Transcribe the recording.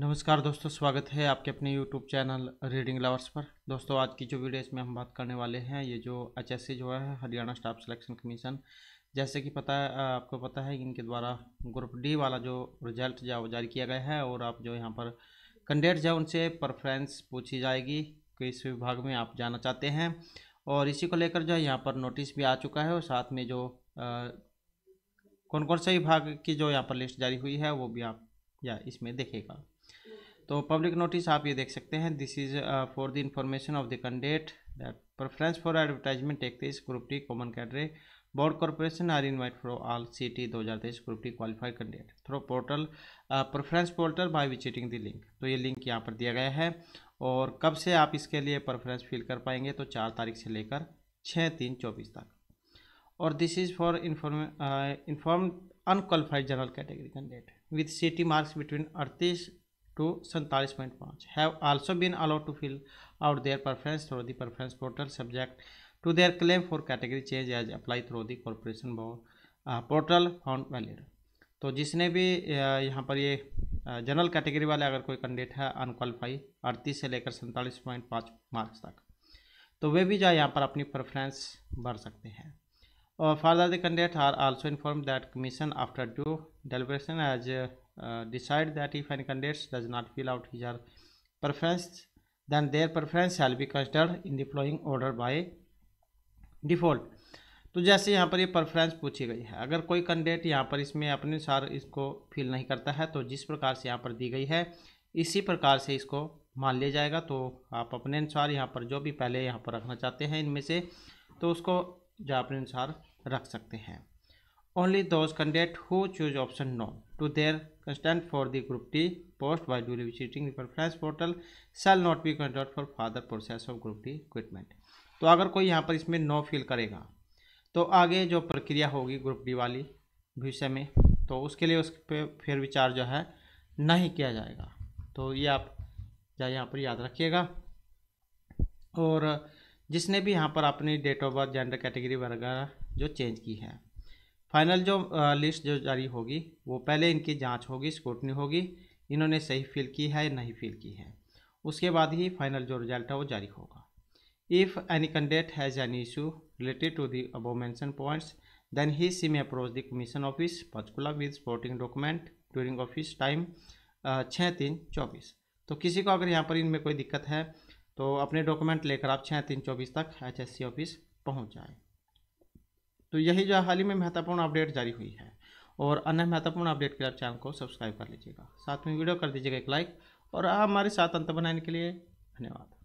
नमस्कार दोस्तों स्वागत है आपके अपने YouTube चैनल रीडिंग लवर्स पर दोस्तों आज की जो वीडियो इसमें हम बात करने वाले हैं ये जो एच जो है हरियाणा स्टाफ सिलेक्शन कमीशन जैसे कि पता है आपको पता है इनके द्वारा ग्रुप डी वाला जो रिजल्ट जो जारी किया गया है और आप जो यहाँ पर कैंडिडेट्स हैं उनसे प्रेफरेंस पूछी जाएगी कि इस विभाग में आप जाना चाहते हैं और इसी को लेकर जो है यहाँ पर नोटिस भी आ चुका है और साथ में जो आ, कौन कौन से विभाग की जो यहाँ पर लिस्ट जारी हुई है वो भी आप या इसमें देखेगा तो पब्लिक नोटिस आप ये देख सकते हैं this is for the information of the candidate that preference for advertisement take तेईस group D common cadre board corporation are invite for all CET दो हज़ार तेईस group D qualified candidate through portal preference portal by visiting the link तो ये link यहाँ पर दिया गया है और कब से आप इसके लिए प्रेफरेंस फिल कर पाएंगे तो चार तारीख से लेकर छः तीन चौबीस तक और this is for inform inform unqualified general category candidate c CET marks between अड़तीस टू सैंतालीस पॉइंट पाँच have also been allowed to fill out their preference through the preference portal subject to their claim for category change as apply through the corporation portal found valid तो जिसने भी uh, यहाँ पर ये general uh, category वाले अगर कोई candidate है अनक्वालिफाई अड़तीस से लेकर सैंतालीस पॉइंट पाँच मार्क्स तक तो वे भी जो यहाँ पर अपनी प्रेफरेंस भर सकते हैं Uh, further, the candidate are also informed that commission, after due deliberation, has uh, uh, decided that if any candidate does not fill out his or preference, then their preference shall be considered in the following order by default. तो जैसे यहाँ पर ये preference पूछी गई है अगर कोई कैंडिडेट यहाँ पर इसमें अपने अनुसार इसको फिल नहीं करता है तो जिस प्रकार से यहाँ पर दी गई है इसी प्रकार से इसको मान लिया जाएगा तो आप अपने अनुसार यहाँ पर जो भी पहले यहाँ पर रखना चाहते हैं इनमें से तो उसको जो अपने अनुसार रख सकते हैं only those candidate who choose option no to their consent for the group D post by duly visiting preference portal shall not be conduct for further process of group D equipment तो अगर कोई यहाँ पर इसमें know fill करेगा तो आगे जो प्रक्रिया होगी ग्रुप डी वाली विषय में तो उसके लिए उस पर फिर विचार जो है नहीं किया जाएगा तो ये आप यहाँ पर याद रखिएगा और जिसने भी यहाँ पर अपनी date of birth gender category वगैरह जो चेंज की है फाइनल जो लिस्ट जो जारी होगी वो पहले इनकी जांच होगी स्क्रूटनी होगी इन्होंने सही फिल की है या नहीं फिल की है उसके बाद ही फाइनल जो रिजल्ट है वो जारी होगा if any candidate has any issue related to the above mentioned points then he see may approach the commission office particular with supporting document during office time छः तीन चौबीस तो किसी को अगर यहाँ पर इनमें कोई दिक्कत है तो अपने डॉक्यूमेंट लेकर आप छः तीन चौबीस तक सी ऑफिस पहुंच जाए तो यही जो हाल ही में महत्वपूर्ण अपडेट जारी हुई है और अन्य महत्वपूर्ण अपडेट के लिए आप चैनल को सब्सक्राइब कर लीजिएगा साथ में वीडियो कर दीजिएगा एक लाइक और हमारे साथ अंत बनाने के लिए धन्यवाद